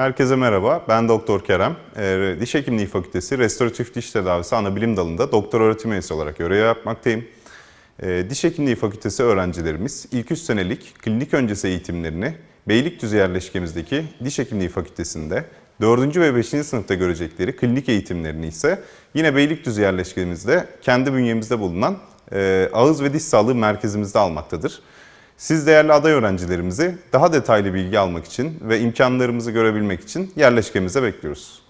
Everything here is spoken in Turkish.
Herkese merhaba, ben Doktor Kerem. Ee, diş Hekimliği Fakültesi Restoratif Diş Tedavisi Anabilim Dalı'nda doktor öğretim üyesi olarak görev yapmaktayım. Ee, diş Hekimliği Fakültesi öğrencilerimiz ilk 3 senelik klinik öncesi eğitimlerini Beylikdüzü yerleşkemizdeki Diş Hekimliği Fakültesi'nde 4. ve 5. sınıfta görecekleri klinik eğitimlerini ise yine Beylikdüzü yerleşkemizde kendi bünyemizde bulunan e, ağız ve diş sağlığı merkezimizde almaktadır. Siz değerli aday öğrencilerimizi daha detaylı bilgi almak için ve imkanlarımızı görebilmek için yerleşkemize bekliyoruz.